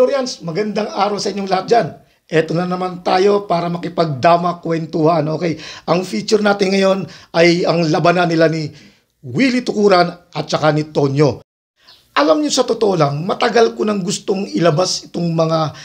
Salvadorians, magandang araw sa inyong lahat dyan. Eto na naman tayo para makipagdama kwentuhan. Okay, ang feature natin ngayon ay ang labanan nila ni Willy Tukuran at saka ni Tonyo. Alam niyo sa totoo lang, matagal ko nang gustong ilabas itong mga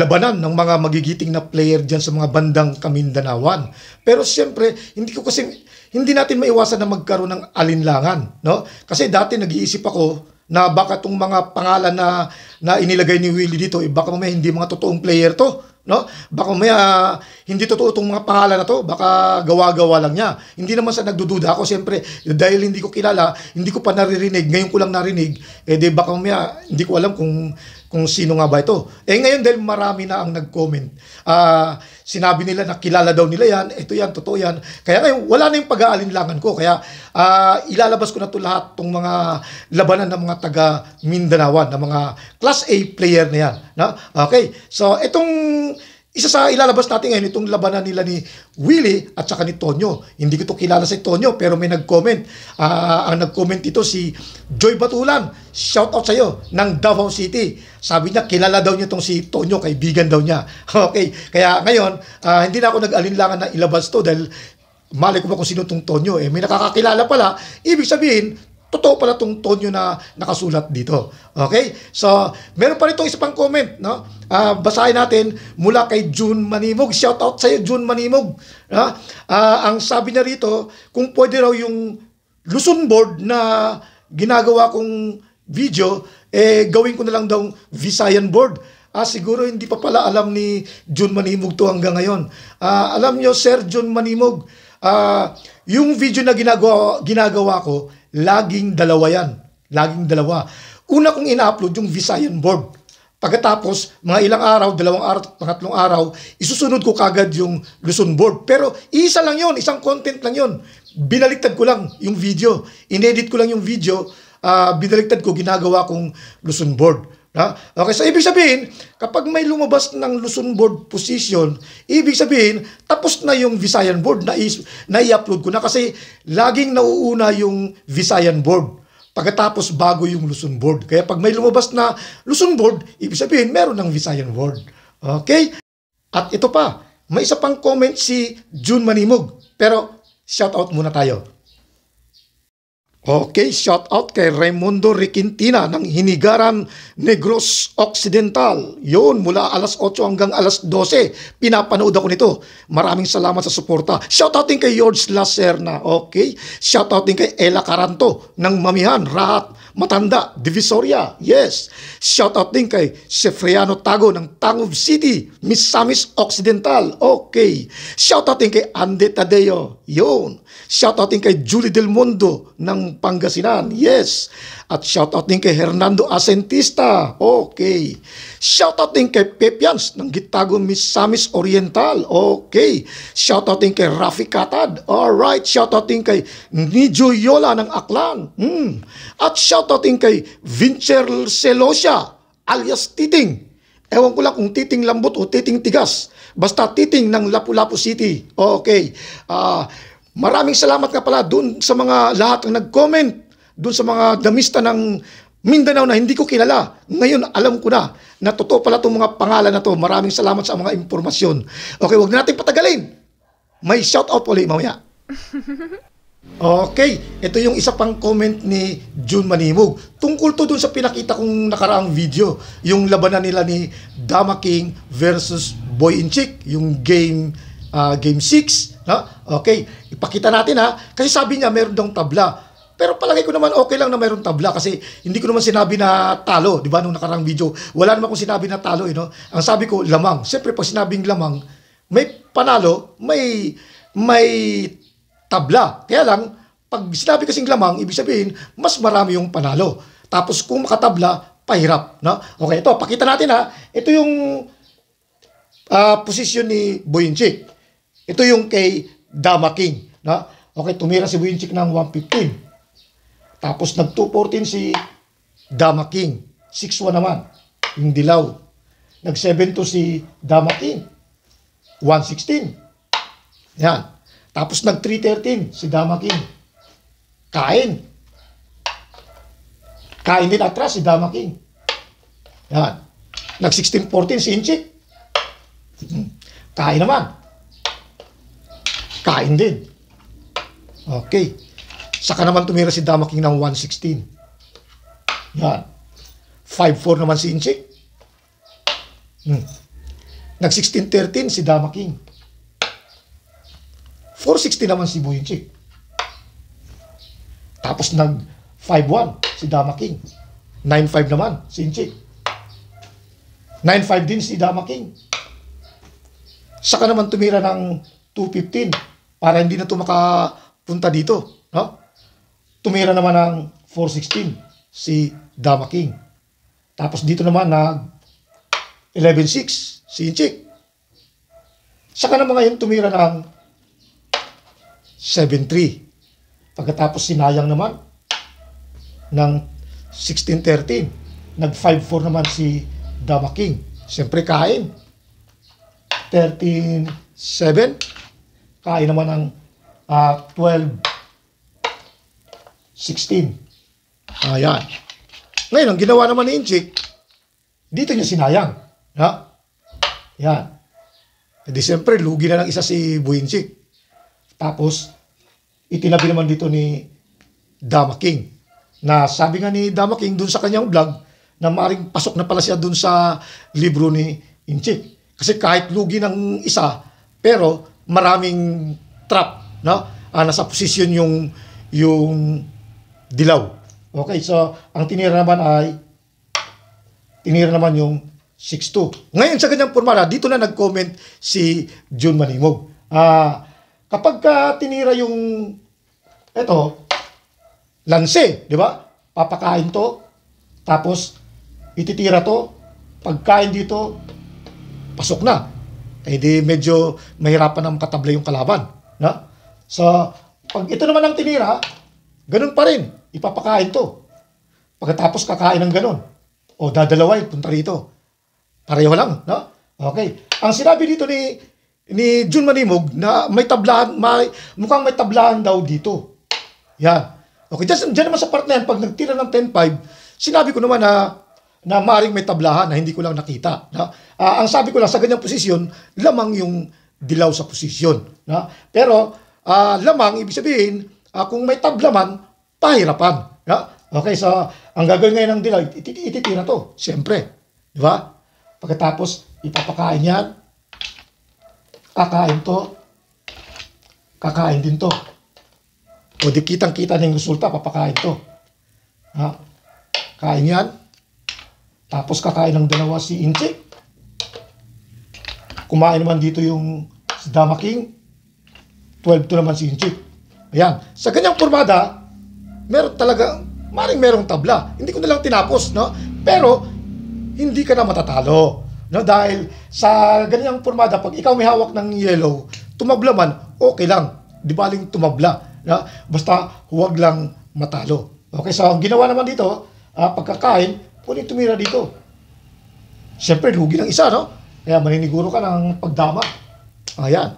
labanan ng mga magigiting na player dyan sa mga bandang Kamindanawan. Pero siyempre, hindi ko kasi hindi natin maiwasan na magkaroon ng alinlangan, no? Kasi dati nag-iisip ako, na baka tong mga pangalan na na inilagay ni Willie dito, eh, baka mamaya hindi mga totoong player to, no? Baka mamaya uh, hindi totoo tong mga pangalan na to, baka gawa-gawa lang niya. Hindi naman sa nagdududa ako, siyempre, dahil hindi ko kilala, hindi ko pa naririnig, ngayon ko lang narinig, eh di baka mamaya hindi ko alam kung kung sino nga ba ito. Eh ngayon dahil marami na ang nag-comment, uh, sinabi nila na kilala daw nila yan, ito yan, totoo yan. Kaya ngayon wala na yung pag-aalinlangan ko. Kaya uh, ilalabas ko na to lahat tong mga labanan ng mga taga Mindanawan, ng mga Class A player na yan. Na? Okay, so itong isa sa ilalabas natin ngayon itong labanan nila ni Willie at saka ni Tonyo. Hindi ko to kilala si Tonyo pero may nag-comment. Uh, ang nag-comment dito si Joy Batulan. Shout out sa iyo ng Davao City. Sabi niya kilala daw niya itong si Tonyo, kaibigan daw niya. Okay, kaya ngayon uh, hindi na ako nag-alinlangan na ilabas to dahil Malay ko ba kung sino tong Tonyo eh. May nakakakilala pala. Ibig sabihin, totoo pala tong Tonyo na nakasulat dito. Okay? So, meron pa rito isa pang comment, no? Uh, basahin natin mula kay June Manimog. Shout out sa iyo, June Manimog. No? Uh, ah, ang sabi niya rito, kung pwede raw yung Luzon board na ginagawa kong video, eh gawin ko na lang daw Visayan board. Ah, siguro hindi pa pala alam ni June Manimog to hanggang ngayon. Ah, alam nyo, Sir June Manimog, ah, yung video na ginagawa, ginagawa ko, Laging dalawa yan. Laging dalawa. Una kong ina-upload yung Visayan board. Pagkatapos, mga ilang araw, dalawang araw, pangatlong araw, isusunod ko kagad yung Luzon board. Pero isa lang yon isang content lang yon Binaliktad ko lang yung video. Inedit ko lang yung video. Uh, binaliktad ko, ginagawa kong Luzon board. Ha? Okay, so ibig sabihin, kapag may lumabas ng Luzon Board position, ibig sabihin, tapos na yung Visayan Board na, is, na i-upload ko na kasi laging nauuna yung Visayan Board pagkatapos bago yung Luzon Board. Kaya pag may lumabas na Luzon Board, ibig sabihin meron ng Visayan Board. Okay? At ito pa, may isa pang comment si June Manimog. Pero shout out muna tayo. Okay, shout out kay Raimundo Riquintina ng Hinigaran Negros Occidental. Yun, mula alas 8 hanggang alas 12. Pinapanood ako nito. Maraming salamat sa suporta. Shout out din kay George Lacerna. Okay, shout out din kay Ella Caranto ng Mamihan. Rahat matanda, Divisoria. Yes. Shout out din kay Sefriano Tago ng Tangub City, Misamis Occidental. Okay. Shout out din kay Ande Tadeo. Yun. Shout out din kay Julie Del Mundo ng Pangasinan. Yes. At shoutout din kay Hernando Asentista. Okay. Shoutout din kay Pepians ng Gitago Misamis Oriental. Okay. Shoutout din kay Rafi Katad. Alright. Shoutout din kay Nijo Yola ng Aklan. Hmm. At shoutout din kay Vincer Celosia alias Titing. Ewan ko lang kung titing lambot o titing tigas. Basta titing ng Lapu-Lapu City. Okay. Uh, maraming salamat nga pala dun sa mga lahat ng nag-comment doon sa mga damista ng Mindanao na hindi ko kilala. Ngayon, alam ko na na totoo pala itong mga pangalan na to. Maraming salamat sa mga impormasyon. Okay, wag na natin patagalin. May shoutout ulit mamaya. Okay, ito yung isa pang comment ni June Manimog. Tungkol to doon sa pinakita kong nakaraang video, yung labanan nila ni Dama King versus Boy in Chick, yung game uh, game 6, no? Okay, ipakita natin ha. Kasi sabi niya meron daw tabla. Pero palagay ko naman okay lang na mayroong tabla kasi hindi ko naman sinabi na talo, di ba, nung nakarang video. Wala naman akong sinabi na talo, eh, no? Ang sabi ko, lamang. Siyempre, pag sinabing lamang, may panalo, may, may tabla. Kaya lang, pag sinabi kasing lamang, ibig sabihin, mas marami yung panalo. Tapos kung makatabla, pahirap. No? Okay, ito, pakita natin ha. Ito yung uh, posisyon ni Boyinchik. Ito yung kay Dama King. No? Okay, tumira si Boyinchik ng 115. Tapos nag 214 si Dama King. 6-1 naman. Yung dilaw. Nag 7-2 si Dama King. 116. Yan. Tapos nag 313 si Dama King. Kain. Kain din atras si Dama King. Yan. Nag 1614 si Inchik. Hmm. Kain naman. Kain din. Okay. Saka naman tumira si Dama King ng 116. Yan. 5-4 naman si Inchik. Hmm. Nag 16-13 si Dama King. 4-16 naman si Buyinchik. Tapos nag 5-1 si Dama King. 9-5 naman si Inchik. 9-5 din si Dama King. Saka naman tumira ng 2-15 para hindi na ito makapunta dito tumira naman ang 416 si Dama King. Tapos dito naman nag 116 si Inchik. Saka naman ngayon tumira ng 73. 3 Pagkatapos sinayang naman ng 1613. Nag 54 naman si Dama King. Siyempre kain. 13-7. Kain naman ng uh, ah, 12 16. Ayan. Ngayon, ang ginawa naman ni Inchik, dito niya sinayang. Ha? Yan. E eh, di siyempre, lugi na lang isa si Buinchik. Tapos, itinabi naman dito ni Dama King. Na sabi nga ni Dama King dun sa kanyang vlog, na maring pasok na pala siya dun sa libro ni Inchik. Kasi kahit lugi ng isa, pero maraming trap, no? Ah, nasa posisyon yung yung dilaw. Okay, so ang tinira naman ay tinira naman yung 6-2. Ngayon sa ganyang formula, dito na nag-comment si June Manimog. Ah, kapag ka tinira yung eto, lanse, di ba? Papakain to, tapos ititira to, pagkain dito, pasok na. Eh di medyo mahirapan ang katabla yung kalaban. Na? So, pag ito naman ang tinira, ganun pa rin ipapakain to. Pagkatapos kakain ng ganun. O dadalaway, punta rito. Pareho lang, no? Okay. Ang sinabi dito ni ni Jun Manimog na may tablahan, may, mukhang may tablahan daw dito. Yan. Okay, dyan, dyan naman sa part na yan, pag nagtira ng 10-5, sinabi ko naman na na maring may tablahan na hindi ko lang nakita. Na, uh, ang sabi ko lang, sa ganyang posisyon, lamang yung dilaw sa posisyon. Na? Pero, uh, lamang, ibig sabihin, uh, kung may man, pahirapan. Yeah? Okay, so ang gagawin ngayon ng dilaw, ititira to, siyempre. Di ba? Pagkatapos, ipapakain yan, kakain to, kakain din to. O di kitang-kita na yung resulta, papakain to. Ha? Kain yan, tapos kakain ng dalawa si Inchi. Kumain naman dito yung si Dama King, 12 to naman si Inchi. Ayan. Sa ganyang formada, meron talaga, maring merong tabla. Hindi ko na lang tinapos, no? Pero, hindi ka na matatalo. No? Dahil sa ganyang formada, pag ikaw may hawak ng yellow, tumabla man, okay lang. Di baling tumabla. No? Basta huwag lang matalo. Okay, so ang ginawa naman dito, uh, pagkakain, pwede tumira dito. Siyempre, lugi ng isa, no? Kaya maniniguro ka ng pagdama. Ayan.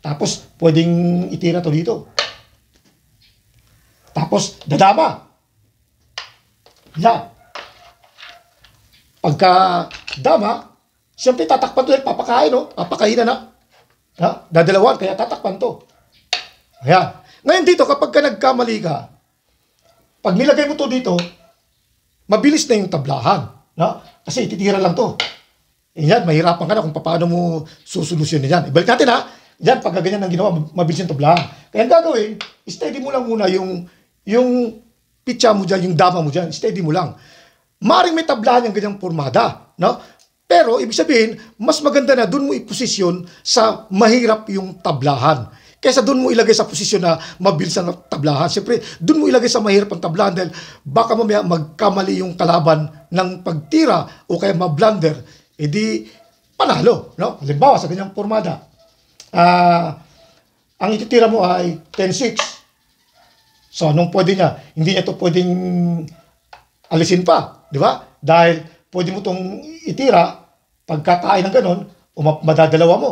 Tapos, pwedeng itira to dito. Tapos, dadama. Yan. Pagka dama, siyempre tatakpan to. Eh. Papakain, no? Oh. Papakain na na. Ha? Dadalawan, kaya tatakpan to. Ayan. Ngayon dito, kapag ka nagkamali ka, pag nilagay mo to dito, mabilis na yung tablahan. No? Kasi ititira lang to. Yan, mahirapan ka na kung paano mo susolusyon yan. Ibalik natin ha. Yan, pag ganyan ang ginawa, mabilis yung tablahan. Kaya ang gagawin, steady mo lang muna yung yung pitsa mo dyan, yung dama mo dyan, steady mo lang. Maring may tablahan yung ganyang formada, no? Pero ibig sabihin, mas maganda na doon mo iposisyon sa mahirap yung tablahan. Kaysa doon mo ilagay sa posisyon na mabilis na tablahan. Siyempre, doon mo ilagay sa mahirap ang tablahan dahil baka mamaya magkamali yung kalaban ng pagtira o kaya mablunder, edi panalo. No? Halimbawa, sa ganyang formada, ah, uh, ang ititira mo ay 10-6, So, anong pwede niya? Hindi ito pwedeng alisin pa, di ba? Dahil pwede mo itong itira, pagkakain ng ganun, umap madadalawa mo.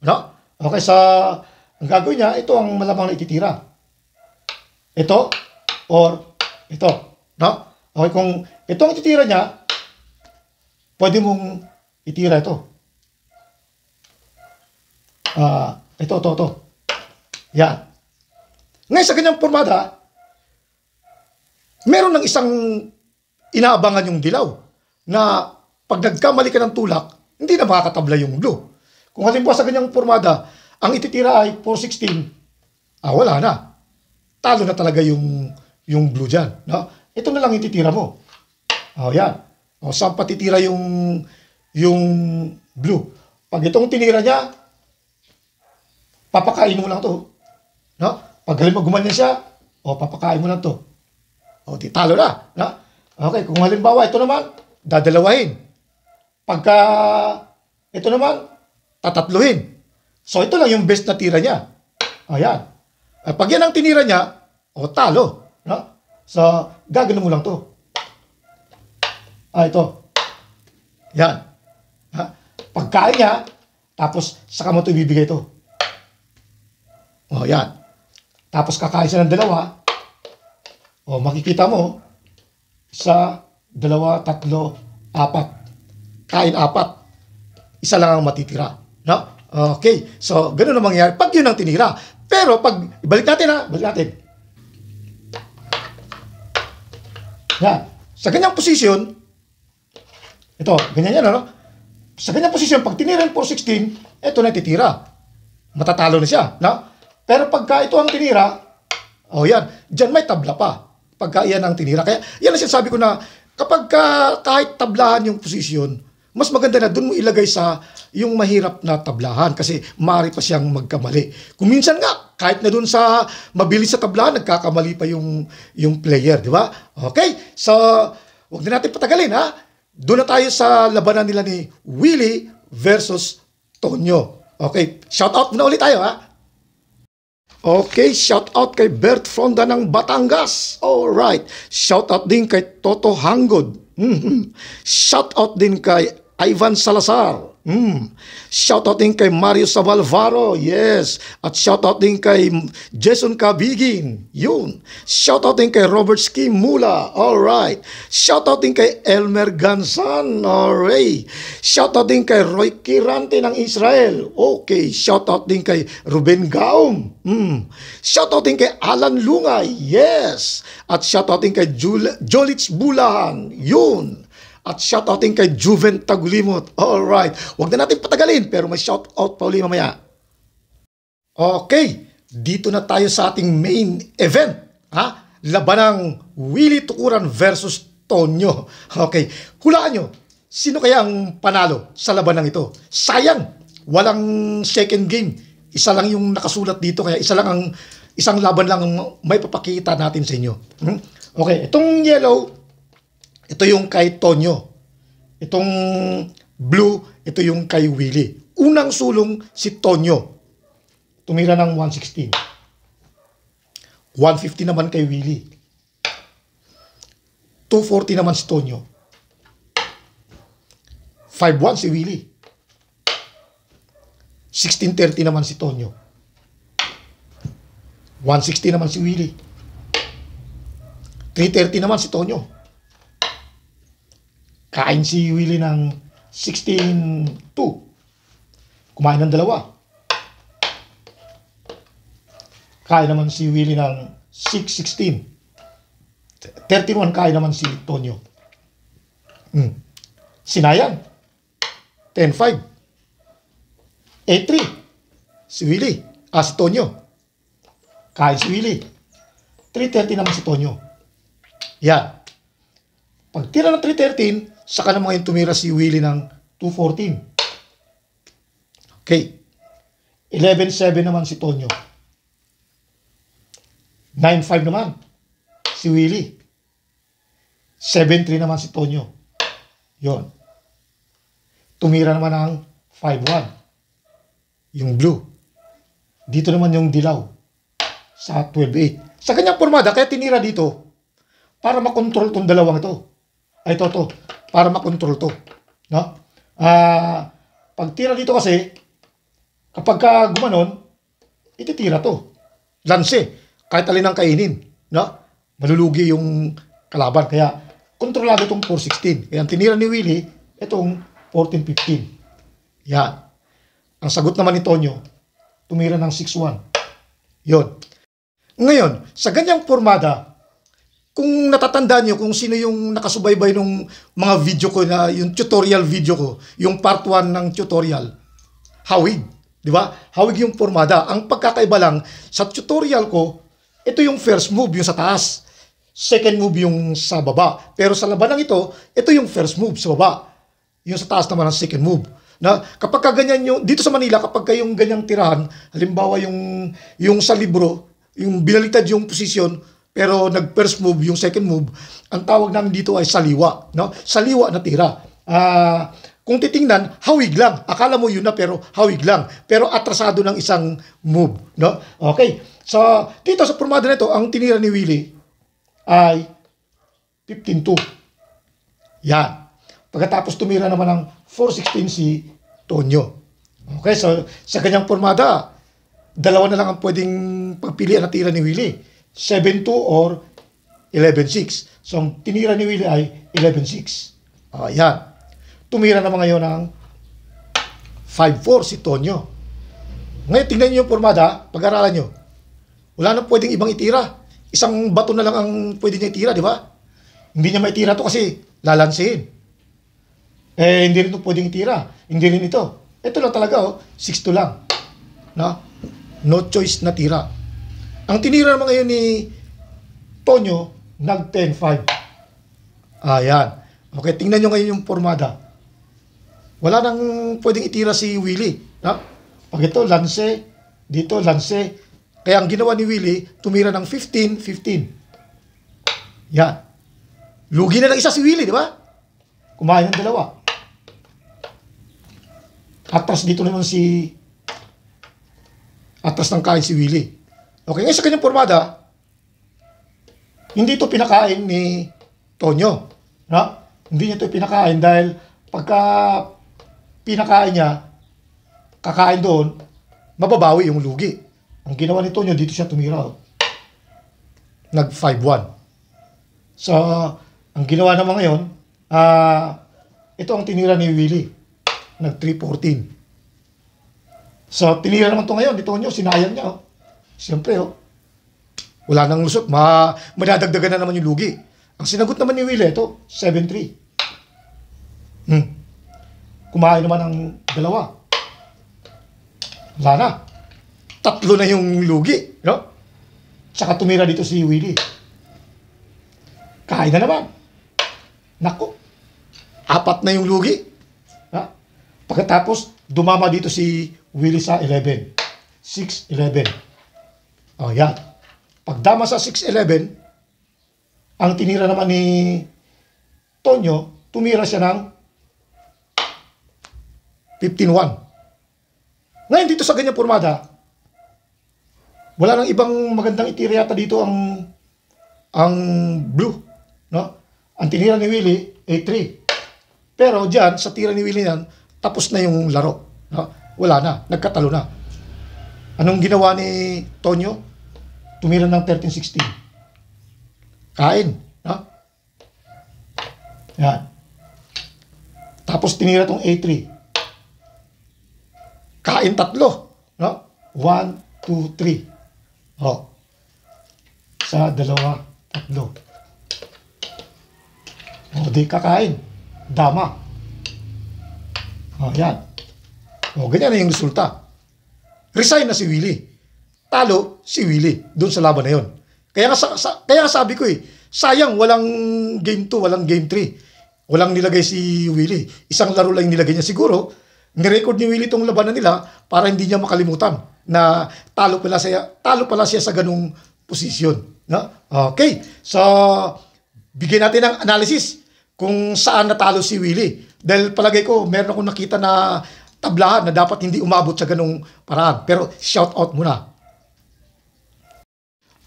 No? Okay, sa ang gagawin niya, ito ang malamang na ititira. Ito or ito. No? Okay, kung ito ang ititira niya, pwede mong itira ito. Ah, uh, ito, ito, ito. Yan. Ngayon sa kanyang pormada, meron ng isang inaabangan yung dilaw na pag nagkamali ka ng tulak, hindi na makakatabla yung blue. Kung halimbawa sa ganyang pormada, ang ititira ay 416, ah wala na. Talo na talaga yung yung blue dyan. No? Ito na lang ititira mo. oh, yan. O, oh, saan patitira yung yung blue? Pag itong tinira niya, papakain mo lang to. No? Pag halimbawa gumanyan siya, o oh, papakain mo na to. O oh, di talo na. na? Okay, kung halimbawa ito naman, dadalawahin. Pagka ito naman, tatatluhin. So ito lang yung best na tira niya. Ayan. At pag yan ang tinira niya, o oh, talo. Na? So gagano mo lang to. Ah, ito. Yan. Ha? Pagkain niya, tapos saka mo ito ibibigay ito. O, yan tapos kakain sila ng dalawa, o makikita mo, sa dalawa, tatlo, apat. Kain apat. Isa lang ang matitira. No? Okay. So, ganun ang mangyayari pag yun ang tinira. Pero pag, balik natin ha, balik natin. Yan. Sa ganyang posisyon, ito, ganyan yan, ano? Sa ganyang posisyon, pag tinira yung 416, ito na titira. Matatalo na siya. No? Pero pagka ito ang tinira, oh yan, dyan may tabla pa. Pagka yan ang tinira. Kaya yan ang sinasabi ko na kapag ka, kahit tablahan yung posisyon, mas maganda na doon mo ilagay sa yung mahirap na tablahan kasi mari pa siyang magkamali. Kung nga, kahit na doon sa mabilis sa tablahan, nagkakamali pa yung, yung player, di ba? Okay, so wag na natin patagalin ha. Doon na tayo sa labanan nila ni Willie versus Tonyo. Okay, shout out muna ulit tayo ha. Okay, shout out kay Bert Fronda ng Batangas. All right. Shout out din kay Toto Hanggod. Mhm. shout out din kay Ivan Salazar. Mm. Shoutout din kay Mario Sabalvaro, yes. At shoutout din kay Jason Cabigin, yun. Shoutout din kay Robert Skimula, alright. Shoutout din kay Elmer Gansan, alright. Shoutout din kay Roy Kirante ng Israel, okay. Shoutout din kay Ruben Gaum, mm. Shoutout din kay Alan Lungay, yes. At shoutout din kay Jul Jolitz Bulahan, yun. At shoutoutin kay Juven Tagulimot. Alright. Huwag na natin patagalin pero may shoutout pa uli mamaya. Okay. Dito na tayo sa ating main event. Ha? Labanang Willie Tukuran versus Tonyo. Okay. Hulaan nyo. Sino kaya ang panalo sa labanang ito? Sayang. Walang second game. Isa lang yung nakasulat dito. Kaya isa lang ang isang laban lang ang may papakita natin sa inyo. Hmm? Okay, itong yellow ito yung kay Tonyo. Itong blue, ito yung kay Willie. Unang sulong si Tonyo. Tumira ng 116. 150 naman kay Willie. 240 naman si Tonyo. 5-1 si Willie. 16.30 naman si Tonyo. 160 naman si Willie. 3.30 naman si Tonyo. Kain si Willie ng 16-2. Kumain ng dalawa. Kain naman si Willie ng 6-16. 31 kain naman si Tonyo. Mm. Sinayan. 10-5. 8-3 si Willie. Ah, si Tonyo. Kain si Willie. 3.30 naman si Tonyo. Yan. Pagtira ng 313, saka naman ngayon tumira si Willie ng 214. Okay. 11-7 naman si Tonyo. 9-5 naman si Willie. 7-3 naman si Tonyo. Yon. Tumira naman ang 5-1. Yung blue. Dito naman yung dilaw. Sa 12-8. Sa kanyang formada, kaya tinira dito para makontrol tong dalawang ito ay to to para makontrol to. No? Ah, pag tira dito kasi kapag ka gumanon, ititira to. lance kahit alin ang kainin, no? Malulugi yung kalaban kaya kontrolado tong 416. Kaya ang tinira ni Willie itong 1415. Yan. Ang sagot naman ni Tonyo, tumira ng 61. Yon. Ngayon, sa ganyang formada, kung natatanda niyo kung sino yung nakasubaybay nung mga video ko na yung tutorial video ko, yung part 1 ng tutorial, hawig. Di ba? Hawig yung formada. Ang pagkakaiba lang, sa tutorial ko, ito yung first move, yung sa taas. Second move yung sa baba. Pero sa laban ng ito, ito yung first move sa baba. Yung sa taas naman ang second move. Na kapag ka ganyan yung, dito sa Manila, kapag kayong ganyang tirahan, halimbawa yung, yung sa libro, yung binaliktad yung position, pero nag-first move, yung second move, ang tawag namin dito ay saliwa. No? Saliwa na tira. Uh, kung titingnan, hawig lang. Akala mo yun na pero hawig lang. Pero atrasado ng isang move. No? Okay. So, dito sa formada nito, ang tinira ni Willie ay 15-2. Yan. Pagkatapos tumira naman ng 4-16 si Tonyo. Okay, so sa ganyang formada, dalawa na lang ang pwedeng pagpilian na tira ni Willie 7-2 or 11-6. So, ang tinira ni Willie ay 11-6. Ayan. Tumira naman ngayon ng 5-4 si Tonyo. Ngayon, tingnan niyo yung formada, pag-aralan niyo. Wala nang pwedeng ibang itira. Isang bato na lang ang pwede niya itira, di ba? Hindi niya maitira to kasi lalansin. Eh, hindi rin ito pwedeng itira. Hindi rin ito. Ito lang talaga, oh. 6-2 lang. No? No choice na tira. Ang tinira naman ngayon ni Tonyo, nag 10-5. Ayan. Okay, tingnan nyo ngayon yung formada. Wala nang pwedeng itira si Willie. Na? Pag ito, lance. Dito, lance. Kaya ang ginawa ni Willie, tumira ng 15-15. Yan. Lugi na ng isa si Willie, di ba? Kumain ng dalawa. Atras dito naman si... Atras ng kain si Willie. Okay, ngayon sa kanyang pormada, hindi ito pinakain ni Tonyo. No? Hindi niya ito pinakain dahil pagka pinakain niya, kakain doon, mababawi yung lugi. Ang ginawa ni Tonyo, dito siya tumira. Oh. Nag 5-1. So, ang ginawa naman ngayon, uh, ito ang tinira ni Willie. Nag 3-14. So, tinira naman ito ngayon. Dito niyo, sinayang niya. Oh. Siyempre, oh, wala nang lusot. Ma madadagdagan na naman yung lugi. Ang sinagot naman ni Will, ito, 7-3. Hmm. Kumain naman ang dalawa. Wala na. Tatlo na yung lugi. No? Tsaka tumira dito si Willie. Kain na naman. Nako. Apat na yung lugi. Ha? Pagkatapos, dumama dito si Willie sa 11. 6-11. O oh, yan. Pagdama sa 6'11, ang tinira naman ni Tonyo, tumira siya ng 15-1. Ngayon dito sa ganyang pormada, wala nang ibang magandang itira yata dito ang ang blue. No? Ang tinira ni Willie, A3. Pero dyan, sa tira ni Willie yan, tapos na yung laro. No? Wala na, nagkatalo na. Anong ginawa ni Tonyo? tumira ng 1316. Kain. No? Yan. Tapos tinira tong A3. Kain tatlo. No? 1, 2, 3. Oh. Sa dalawa, tatlo. O, oh, di kakain. Dama. O, oh, yan. O, oh, ganyan na yung resulta. Resign na si Willie talo si Willie doon sa laban na yon. Kaya nga, sa, sa, kaya nga sabi ko eh, sayang walang game 2, walang game 3. Walang nilagay si Willie. Isang laro lang nilagay niya siguro. Nirecord ni Willie itong labanan nila para hindi niya makalimutan na talo pala siya, talo pala siya sa ganung posisyon. No? Okay. So, bigyan natin ng analysis kung saan natalo si Willie. Dahil palagay ko, meron akong nakita na tablahan na dapat hindi umabot sa ganung paraan. Pero shout out muna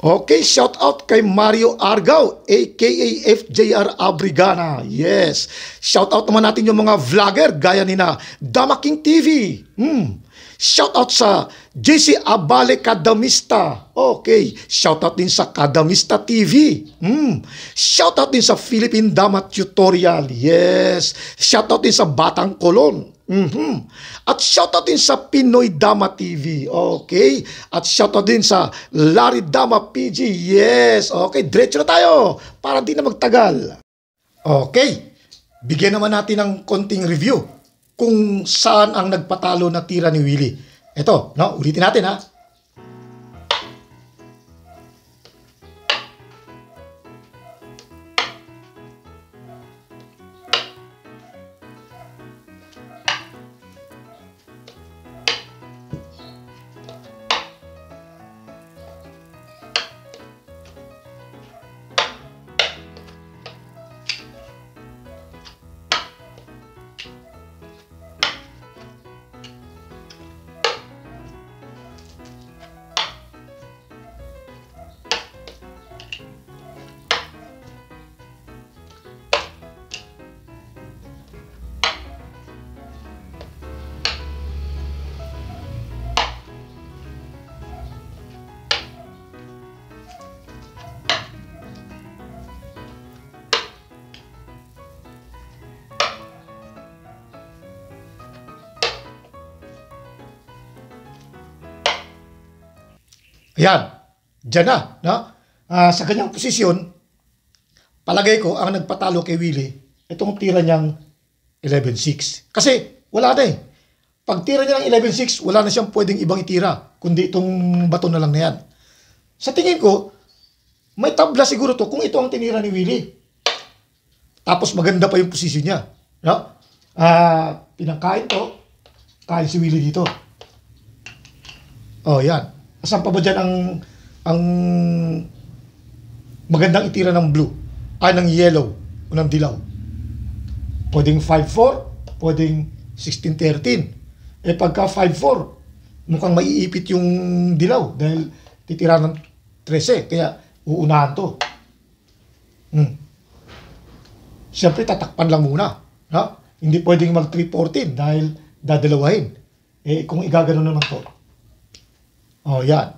Okay, shout out kay Mario Argao, aka FJR Abrigana. Yes. Shout out naman natin yung mga vlogger gaya nina Damaking TV. Hmm. Shout out sa JC Abale Kadamista. Okay. Shout out din sa Kadamista TV. Hmm. Shout out din sa Philippine Dama Tutorial. Yes. Shout out din sa Batang Colon. Mm-hmm. At shoutout din sa Pinoy Dama TV. Okay. At shoutout din sa Larry Dama PG. Yes. Okay. Diretso na tayo para di na magtagal. Okay. Bigyan naman natin ng konting review kung saan ang nagpatalo na tira ni Willie. Ito, no, ulitin natin ha. Ayan, dyan na. na uh, sa kanyang posisyon, palagay ko ang nagpatalo kay Willie, itong tira niyang 11-6. Kasi wala na eh. Pag tira niya ng 11-6, wala na siyang pwedeng ibang itira, kundi itong bato na lang na yan. Sa tingin ko, may tabla siguro to kung ito ang tinira ni Willie. Tapos maganda pa yung posisyon niya. No? Uh, pinangkain to. Kain si Willie dito. Oh, yan. Asan pa ba dyan ang, ang magandang itira ng blue? Ay, ah, ng yellow o ng dilaw? Pwedeng 5-4, pwedeng 16-13. Eh pagka 5-4, mukhang maiipit yung dilaw dahil titira ng 13. Kaya uunahan to. Hmm. Siyempre, tatakpan lang muna. Ha? Hindi pwedeng mag 3-14 dahil dadalawahin. Eh, kung igagano naman to, oh, yan.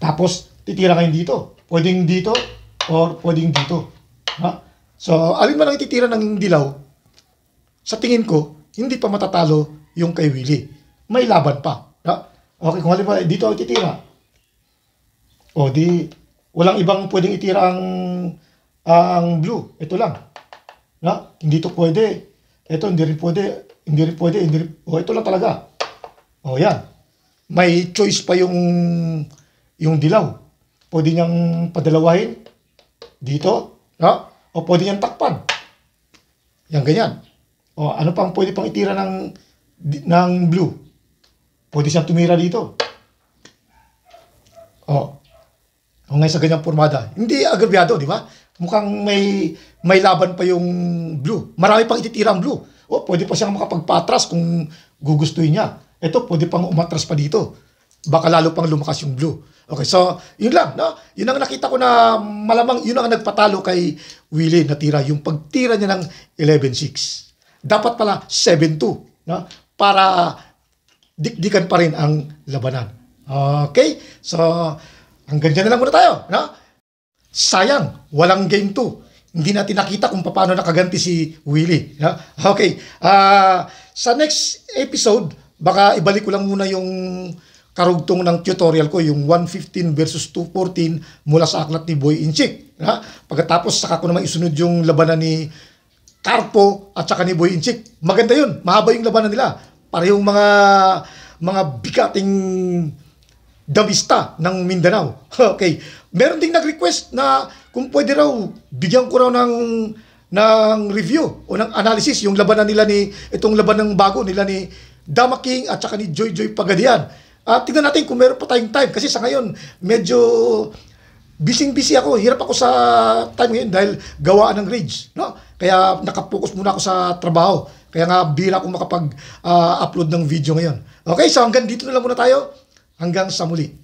Tapos, titira kayo dito. Pwedeng dito or pwedeng dito. Ha? So, alin man ang ititira ng dilaw, sa tingin ko, hindi pa matatalo yung kay Willie. May laban pa. Ha? Okay, kung halimbawa, dito ang titira. O, di, walang ibang pwedeng itira ang, ang blue. Ito lang. Ha? Hindi to pwede. Ito, hindi rin pwede. Hindi rin pwede. Hindi rin, o, ito lang talaga. O, yan may choice pa yung yung dilaw. Pwede niyang padalawahin dito, no? O pwede niyang takpan. Yang ganyan. O ano pang pwede pang itira ng ng blue? Pwede siyang tumira dito. O. O ngayon sa ganyang pormada. Hindi agrabyado, di ba? Mukhang may may laban pa yung blue. Marami pang ititira ang blue. O pwede pa siyang makapagpatras kung gugustuhin niya ito, pwede pang umatras pa dito. Baka lalo pang lumakas yung blue. Okay, so, yun lang, no? Yun ang nakita ko na malamang yun ang nagpatalo kay Willie na tira. Yung pagtira niya ng 11-6. Dapat pala 7-2, no? Para dikdikan pa rin ang labanan. Okay? So, hanggang dyan na lang muna tayo, no? Sayang, walang game 2 hindi natin nakita kung paano nakaganti si Willie. No? Okay, uh, sa next episode, Baka ibalik ko lang muna yung karugtong ng tutorial ko, yung 115 versus 214 mula sa aklat ni Boy Inchik. Ha? Pagkatapos, saka ko naman isunod yung labanan ni Carpo at saka ni Boy Inchik. Maganda yun. Mahaba yung labanan nila. Parehong mga mga bikating damista ng Mindanao. okay. Meron ding nag-request na kung pwede raw, bigyan ko raw ng ng review o ng analysis yung labanan nila ni itong laban ng bago nila ni Damaking at saka ni Joy Joy Pagadian. At tingnan natin kung meron pa tayong time kasi sa ngayon medyo busy-busy ako, hirap ako sa time ngayon dahil gawaan ng rage, no? Kaya nakapokus muna ako sa trabaho. Kaya nga bila akong makapag-upload ah, uh, ng video ngayon. Okay, so hanggang dito na lang muna tayo. Hanggang sa muli.